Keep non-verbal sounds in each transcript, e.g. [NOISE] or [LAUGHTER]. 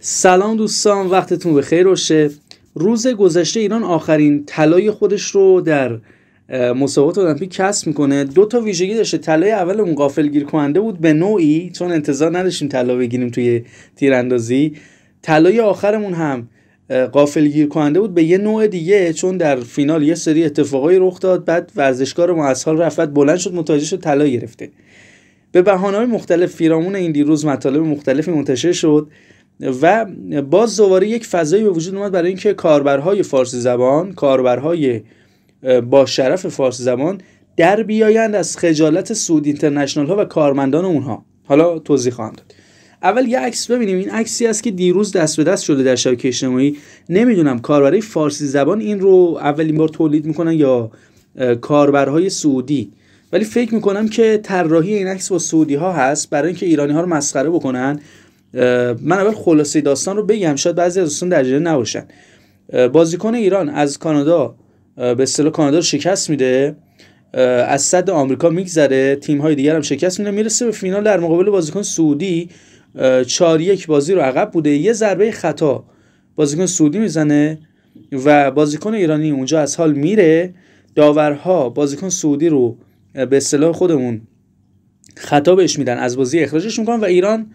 سلام دوستان وقتتون به خیر باشه روز گذشته ایران آخرین طلای خودش رو در مسابقات المپیک کسب میکنه دو تا ویژگی داشته طلای اول اون قافل گیر کننده بود به نوعی چون انتظار نداشتیم طلا بگیریم توی تیراندازی طلای آخرمون هم قافل گیر کننده بود به یه نوع دیگه چون در فینال یه سری اتفاقایی رخ داد بعد ورزشکار ما از حال رفت بلند شد متوجه شد طلا گرفته به بهانه‌های مختلف فیرامون این دیروز مطالب مختلفی منتشر شد و باز دوباره یک فضایی به وجود اومد برای اینکه کاربرهای فارسی زبان کاربرهای با شرف فارسی زبان در بیایند از خجالت سود اینترنشنال ها و کارمندان اونها حالا توضیح خواهم داد اول یه عکس ببینیم این عکسی است که دیروز دست به دست شده در شبکه اجتماعی نمیدونم کاربرای فارسی زبان این رو اولین بار تولید میکنن یا کاربرهای سعودی ولی فکر میکنم که طراحی این عکس با سعودی ها هست برای اینکه ایرانی ها رو مسخره بکنن من اول خلاصه داستان رو بگم شاید بعضی از دوستان در جریان نباشن بازیکن ایران از کانادا به اصطلاح کانادا رو شکست میده از صد آمریکا میگذره تیم های دیگر هم شکست میده میرسه به فینال در مقابل بازیکن سعودی 4 یک بازی رو عقب بوده یه ضربه خطا بازیکن سعودی میزنه و بازیکن ایرانی اونجا از حال میره داورها بازیکن سعودی رو به اصطلاح خودمون خطا بهش میدن از بازی اخراجش میکنن و ایران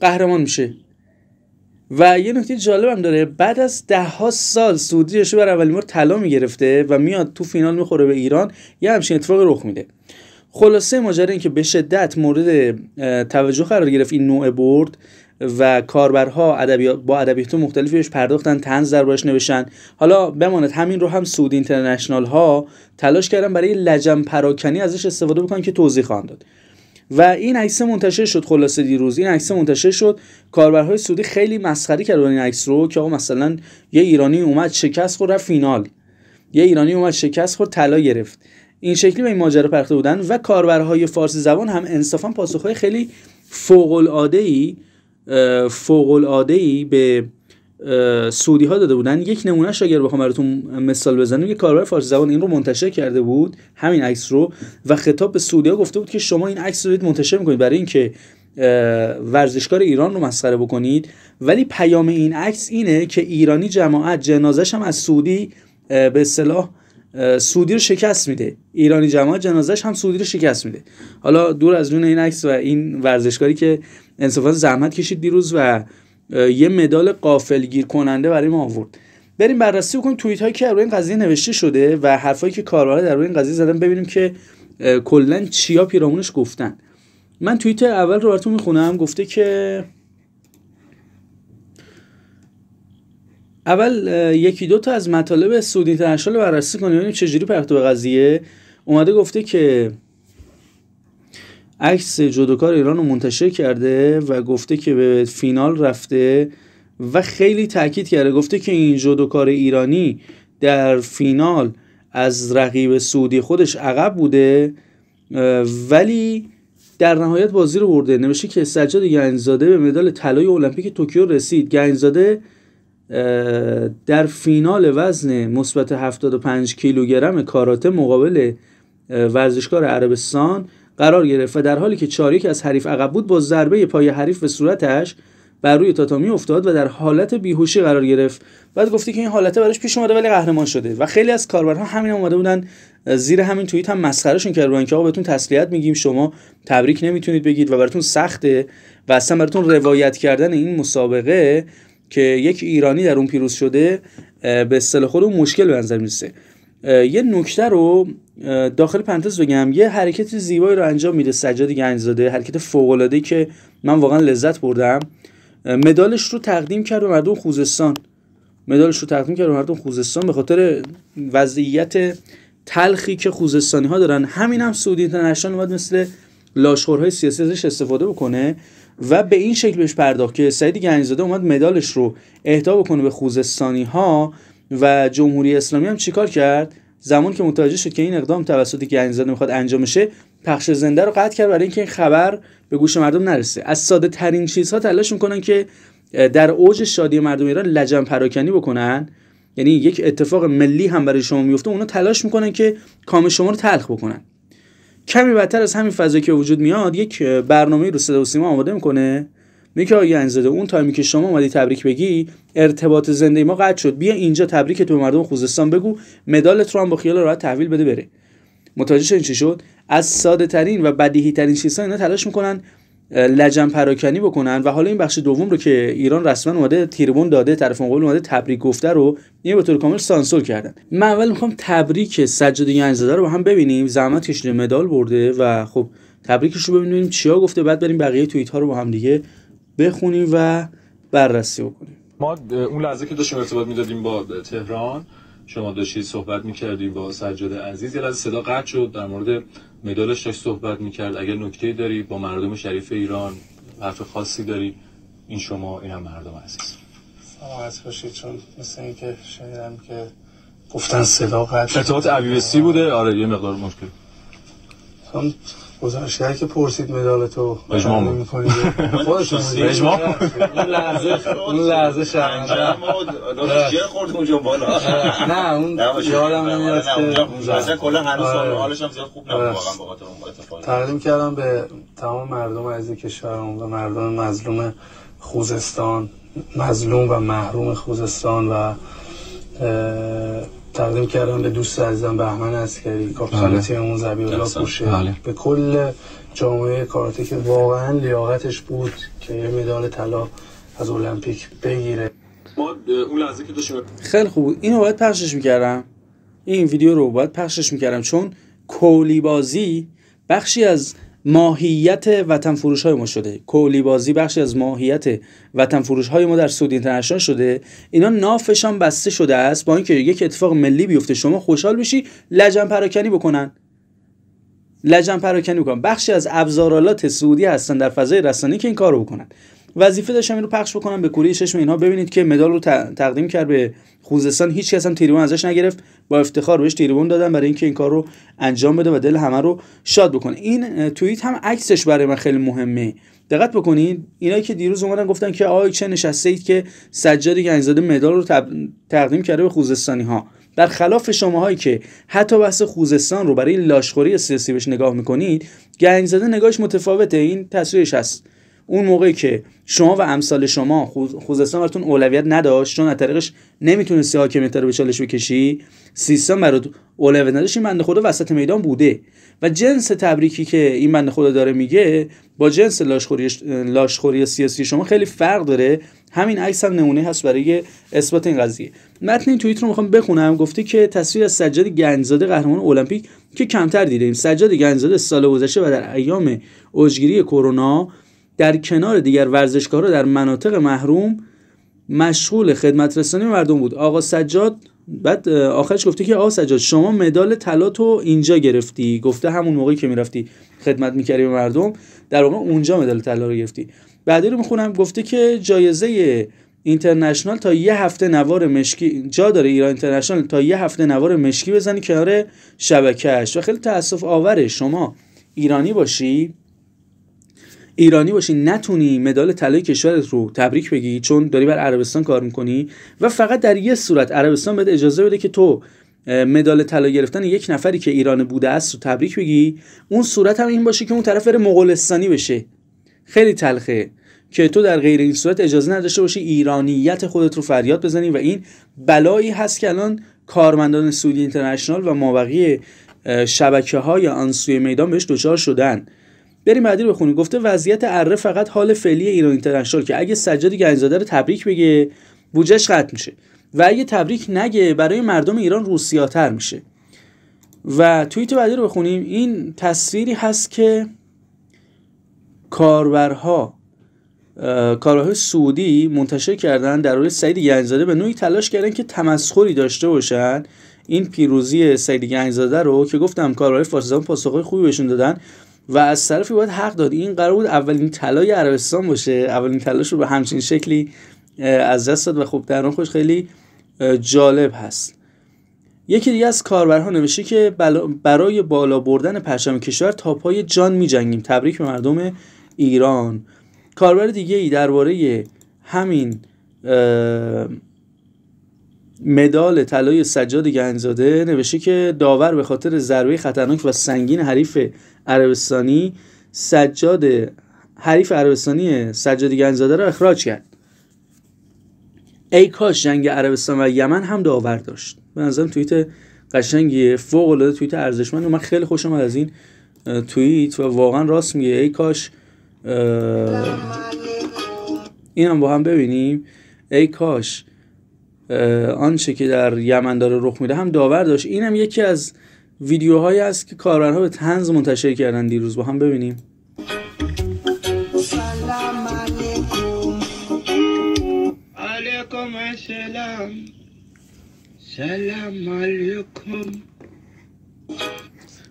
قهرمان میشه و یه نکته هم داره بعد از ده ها سال سعودی بر اولین بار طلا میگرفته و میاد تو فینال میخوره به ایران یه همچین اتفاقی رخ میده خلاصه ماجرا این که به شدت مورد توجه قرار گرفت این نوع برد و کاربرها با ادبیات مختلفی بهش پرداختن در باش نوشتن حالا بماند همین رو هم سعودی اینترنشنال ها تلاش کردن برای لجن پراکنی ازش استفاده بکنن که توضیح خواهند داد و این عکس منتشر شد خلاصه دیروز این عکس منتشر شد کاربرهای سودی خیلی مسخره کردن این عکس رو که آقا مثلا یه ایرانی اومد شکست خورد رفت فینال یه ایرانی اومد شکست خورد طلا گرفت این شکلی به این ماجرا پرخته بودن و کاربرهای فارسی زبان هم انصافا پاسخهای خیلی فوق العاده ای فوق العاده ای به سعودی ها داده بودن یک نمونهش اگر بخوام براتون مثال بزنم یه کاربر فارسی زبان این رو منتشر کرده بود همین عکس رو و خطاب به سعودی ها گفته بود که شما این عکس رو منتشر میکنید برای اینکه ورزشکار ایران رو مسخره بکنید ولی پیام این عکس اینه که ایرانی جماعت جنازش هم از سعودی به اصطلاح سودی رو شکست میده ایرانی جماعت جنازش هم سودی رو شکست میده حالا دور از جون این عکس و این ورزشکاری که انصافا زحمت کشید دیروز و یه مدال قافلگیر کننده برای ما آورد بریم بررسی کنیم توییت هایی که روی این قضیه نوشته شده و حرفایی که کاربرا در روی این قضیه زدن ببینیم که کلا چیا پیرامونش گفتن من توییت اول رو براتون میخونم گفته که اول یکی دو تا از مطالب سودی ترشال بررسی کنیم ببینیم چجوری پرتو به قضیه اومده گفته که عکس جودوکار ایران رو منتشر کرده و گفته که به فینال رفته و خیلی تاکید کرده گفته که این جودوکار ایرانی در فینال از رقیب سعودی خودش عقب بوده ولی در نهایت بازی رو برده نوشته که سجاد گنجزاده به مدال طلای المپیک توکیو رسید گنجزاده در فینال وزن مثبت 75 کیلوگرم کاراته مقابل ورزشکار عربستان قرار گرفت و در حالی که چاریک از حریف عقب بود با ضربه پای حریف به صورتش بر روی تاتامی افتاد و در حالت بیهوشی قرار گرفت بعد گفتی که این حالت براش پیش اومده ولی قهرمان شده و خیلی از کاربرها همین اومده بودن زیر همین توییت هم مسخرهشون بودن که آقا بهتون تسلیت میگیم شما تبریک نمیتونید بگید و براتون سخته و اصلا براتون روایت کردن این مسابقه که یک ایرانی در اون پیروز شده به اصطلاح خود مشکل به نظر میرسه یه نکته رو داخل پنتز بگم یه حرکت زیبایی رو انجام میده سجاد گنجزاده حرکت فوق العاده که من واقعا لذت بردم مدالش رو تقدیم کرد به مردم خوزستان مدالش رو تقدیم کرد به مردم خوزستان به خاطر وضعیت تلخی که خوزستانی ها دارن همین هم سعودی اینترنشنال اومد مثل لاشخورهای سیاسی ازش استفاده بکنه و به این شکل بهش پرداخت که سعید گنجزاده اومد مدالش رو اهدا بکنه به خوزستانی ها و جمهوری اسلامی هم چیکار کرد زمان که متوجه شد که این اقدام توسط زده میخواد انجام شه پخش زنده رو قطع کرد برای اینکه این خبر به گوش مردم نرسه از ساده ترین چیزها تلاش میکنن که در اوج شادی مردم ایران لجن پراکنی بکنن یعنی یک اتفاق ملی هم برای شما میفته اونا تلاش میکنن که کام شما رو تلخ بکنن کمی بدتر از همین فضایی که وجود میاد یک برنامه رو صدا و سیما آماده میکنه میگه آقای زده اون تایمی که شما اومدی تبریک بگی ارتباط زنده ما قطع شد بیا اینجا تبریک تو مردم خوزستان بگو مدالت رو هم با خیال راحت تحویل بده بره متوجه این چی شد از ساده ترین و بدیهی ترین چیزها اینا تلاش میکنن لجن پراکنی بکنن و حالا این بخش دوم رو که ایران رسما اومده تیربون داده طرف مقابل اومده تبریک گفته رو یه به طور کامل سانسور کردن من اول میخوام تبریک سجاد یعنزاده رو با هم ببینیم زحمت کشیده مدال برده و خب تبریکش رو ببینیم چیا گفته بعد بریم بقیه توییت ها رو با هم دیگه بخونیم و بررسی بکنیم ما اون لحظه که داشتیم ارتباط میدادیم با تهران شما داشتید صحبت میکردیم با سجاد عزیز یه لحظه صدا قطع شد در مورد مدالش داشت صحبت میکرد اگر نکته داری با مردم شریف ایران حرف خاصی داری این شما این هم مردم عزیز سلامت باشید چون مثل که شنیدم که گفتن صدا قطع ارتباط عبیبسی بوده آره یه مقدار مشکل گزارشگر که پرسید مدال تو اجماع میکنی [LAUGHS] خودشون اجماع اون لحظه اون لحظه شرمنده اونجا بالا [LAUGHS] نه اون یادم نمیاد که اصلا کلا هنوز آره. حالش هم زیاد خوب نبود آره. واقعا با خاطر اون تقدیم کردم به تمام مردم عزیز کشورم و مردم مظلوم خوزستان مظلوم و محروم خوزستان و تقدیم کردم به دوست عزیزم بهمن اسکری کاپیتان اون زبی الله پوشه بله. به کل جامعه کاراته که واقعا لیاقتش بود که یه مدال طلا از المپیک بگیره ما اون لحظه که خیلی خوب اینو باید پخشش میکردم این ویدیو رو باید پخشش میکردم چون کولی بازی بخشی از ماهیت وطن فروش های ما شده کولی بازی بخشی از ماهیت وطن فروش های ما در سود اینترنشنال شده اینا نافشان بسته شده است با اینکه یک اتفاق ملی بیفته شما خوشحال بشی لجن پراکنی بکنن لجن پراکنی بکنن بخشی از ابزارالات سعودی هستن در فضای رسانی که این کارو بکنن وظیفه داشتم اینو پخش بکنم به کوری چشم اینها ببینید که مدال رو تقدیم کرد به خوزستان هیچ کس هم تریبون ازش نگرفت با افتخار بهش تریبون دادن برای اینکه این کار رو انجام بده و دل همه رو شاد بکنه این توییت هم عکسش برای من خیلی مهمه دقت بکنید اینایی که دیروز اومدن گفتن که آی چه نشسته اید که سجاد گنجزاده مدال رو تقدیم کرده به خوزستانی ها در خلاف شماهایی که حتی بحث خوزستان رو برای لاشخوری سیاسی بهش نگاه میکنید گنجزاده نگاهش متفاوته این تصویرش هست اون موقعی که شما و امثال شما خوزستان براتون اولویت نداشت چون از طریقش نمیتونستی حاکمیت رو به چالش بکشی سیستان برات اولویت نداشت این بنده خدا وسط میدان بوده و جنس تبریکی که این بنده خدا داره میگه با جنس لاشخوری, لاشخوری سیاسی شما خیلی فرق داره همین عکس هم نمونه هست برای اثبات این قضیه متن این توییت رو میخوام بخونم گفته که تصویر از سجاد گنجزاده قهرمان المپیک که کمتر دیدیم سجاد گنجزاده سال گذشته و در ایام اوجگیری کرونا در کنار دیگر رو در مناطق محروم مشغول خدمت رسانی مردم بود آقا سجاد بعد آخرش گفته که آقا سجاد شما مدال طلا تو اینجا گرفتی گفته همون موقعی که میرفتی خدمت میکردی به مردم در واقع اونجا مدال طلا رو گرفتی بعدی رو میخونم گفته که جایزه اینترنشنال تا یه هفته نوار مشکی جا داره ایران اینترنشنال تا یه هفته نوار مشکی بزنی کنار شبکهش و خیلی تاسف آوره شما ایرانی باشی ایرانی باشی نتونی مدال طلای کشورت رو تبریک بگی چون داری بر عربستان کار میکنی و فقط در یه صورت عربستان بهت اجازه بده که تو مدال طلا گرفتن یک نفری که ایران بوده است رو تبریک بگی اون صورت هم این باشه که اون طرف بره مغولستانی بشه خیلی تلخه که تو در غیر این صورت اجازه نداشته باشی ایرانیت خودت رو فریاد بزنی و این بلایی هست که الان کارمندان سعودی اینترنشنال و مابقی شبکه های آن سوی میدان بهش دچار شدن بریم بعدی رو بخونیم گفته وضعیت اره فقط حال فعلی ایران اینترنشنال که اگه سجاد گنجزاده رو تبریک بگه بودجش قطع میشه و اگه تبریک نگه برای مردم ایران روسیاتر میشه و توییت بعدی رو بخونیم این تصویری هست که کارورها کارهای سعودی منتشر کردن در روی سعید گنجزاده به نوعی تلاش کردن که تمسخری داشته باشن این پیروزی سعید گنجزاده رو که گفتم کارهای پاسخهای خوبی بهشون دادن و از طرفی باید حق داد این قرار بود اولین طلای عربستان باشه اولین تلاش رو به همچین شکلی از دست داد و خب در اون خوش خیلی جالب هست یکی دیگه از کاربرها نوشته که برای بالا بردن پرچم کشور تا پای جان می جنگیم تبریک به مردم ایران کاربر دیگه ای درباره همین مدال طلای سجاد گنجزاده نوشته که داور به خاطر ضربه خطرناک و سنگین حریف عربستانی سجاد حریف عربستانی سجاد گنجزاده را اخراج کرد ای کاش جنگ عربستان و یمن هم داور داشت به نظرم توییت قشنگیه فوق العاده توییت ارزشمند من خیلی خوشم از این تویت و واقعا راست میگه ای کاش این هم با هم ببینیم ای کاش آنچه که در یمن داره رخ میده هم داور داشت اینم یکی از ویدیوهایی است که کاربرها به تنز منتشر کردن دیروز با هم ببینیم سلام علیکم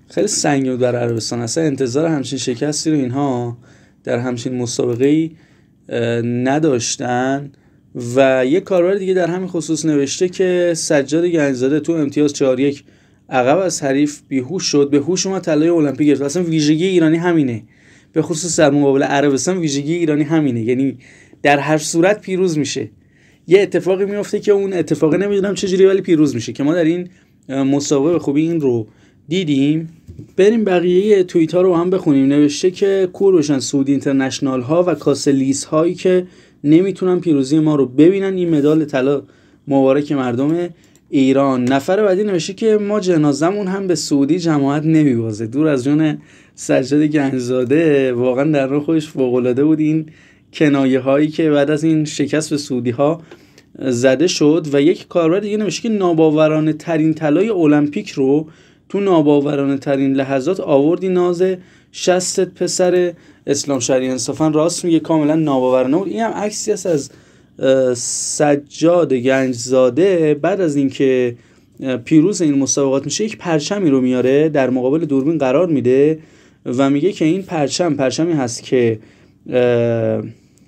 خیلی سنگین بود برای عربستان اصلا انتظار همچین شکستی رو اینها در همچین مسابقه ای نداشتن و یه کاربر دیگه در همین خصوص نوشته که سجاد گنجزاده تو امتیاز 4 1 عقب از حریف بیهوش شد به هوش اومد طلای المپیک گرفت اصلا ویژگی ایرانی همینه به خصوص در مقابل عربستان ویژگی ایرانی همینه یعنی در هر صورت پیروز میشه یه اتفاقی میفته که اون اتفاق نمیدونم چجوری ولی پیروز میشه که ما در این مسابقه خوبی این رو دیدیم بریم بقیه توییت ها رو هم بخونیم نوشته که کور بشن سود اینترنشنال ها و کاسلیس هایی که نمیتونن پیروزی ما رو ببینن این مدال طلا مبارک مردم ایران نفر بعدی نوشته که ما جنازمون هم به سعودی جماعت نمیبازه دور از جون سجاد گنجزاده واقعا در رو خودش فوقالعاده بود این کنایه هایی که بعد از این شکست به سعودی ها زده شد و یک کاربر دیگه نوشته که ناباورانه ترین طلای المپیک رو تو ناباورانه ترین لحظات آوردی ناز شستت پسر اسلام شهری انصافا راست میگه کاملا ناباورانه بود این هم عکسی است از سجاد گنجزاده بعد از اینکه پیروز این مسابقات میشه یک پرچمی رو میاره در مقابل دوربین قرار میده و میگه که این پرچم پرچمی هست که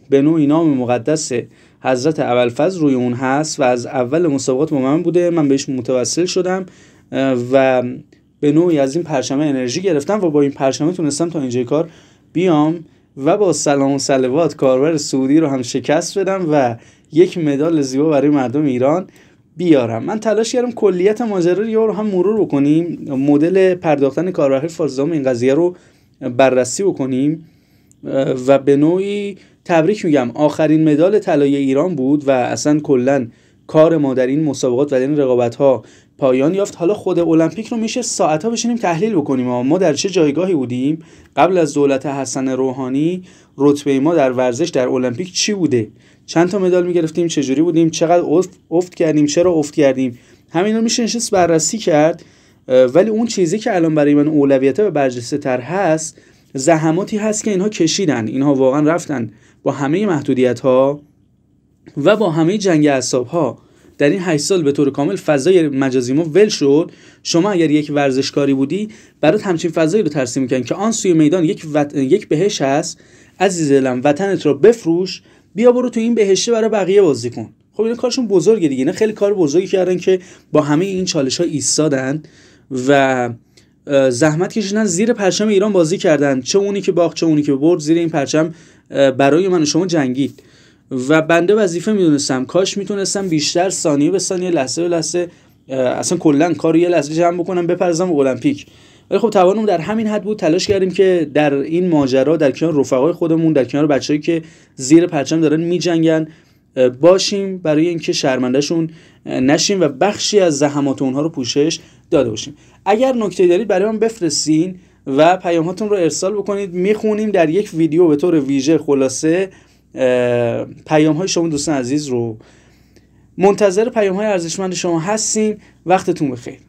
به نوعی نام مقدس حضرت اولفز روی اون هست و از اول مسابقات با من بوده من بهش متوسل شدم و به نوعی از این پرچمه انرژی گرفتم و با این پرچمه تونستم تا اینجای کار بیام و با سلام و سلوات کاربر سعودی رو هم شکست بدم و یک مدال زیبا برای مردم ایران بیارم من تلاش کردم کلیت ماجرا رو رو هم مرور بکنیم مدل پرداختن کاربرهای فازدام این قضیه رو بررسی بکنیم و به نوعی تبریک میگم آخرین مدال طلای ایران بود و اصلا کلا کار ما در این مسابقات و این رقابت ها پایان یافت حالا خود المپیک رو میشه ساعتها بشینیم تحلیل بکنیم ما در چه جایگاهی بودیم قبل از دولت حسن روحانی رتبه ما در ورزش در المپیک چی بوده چند تا مدال میگرفتیم جوری بودیم چقدر افت, کردیم چرا افت کردیم همین رو میشه نشست بررسی کرد ولی اون چیزی که الان برای من اولویت و برجسته تر هست زحماتی هست که اینها کشیدن اینها واقعا رفتن با همه محدودیت ها و با همه جنگ اصاب ها در این 8 سال به طور کامل فضای مجازی ما ول شد شما اگر یک ورزشکاری بودی برات همچین فضایی رو ترسیم میکنن که آن سوی میدان یک, وط... یک بهش هست عزیز دلم وطنت رو بفروش بیا برو تو این بهشته برای بقیه بازی کن خب این کارشون بزرگه دیگه اینا خیلی کار بزرگی کردن که با همه این چالش ها ایستادن و زحمت کشیدن زیر پرچم ایران بازی کردن چه اونی که باخت چه اونی که برد زیر این پرچم برای من و شما جنگید و بنده وظیفه میدونستم کاش میتونستم بیشتر ثانیه به ثانیه لحظه به لحظه اصلا کلا کار یه لحظه جمع بکنم بپرزم المپیک ولی خب توانم در همین حد بود تلاش کردیم که در این ماجرا در کنار رفقای خودمون در کنار بچههایی که زیر پرچم دارن میجنگن باشیم برای اینکه شرمندهشون نشیم و بخشی از زحمات اونها رو پوشش داده باشیم اگر نکته دارید برای من بفرستین و پیام رو ارسال بکنید میخونیم در یک ویدیو به طور ویژه خلاصه پیام های شما دوستان عزیز رو منتظر پیام های ارزشمند شما هستیم وقتتون بخیر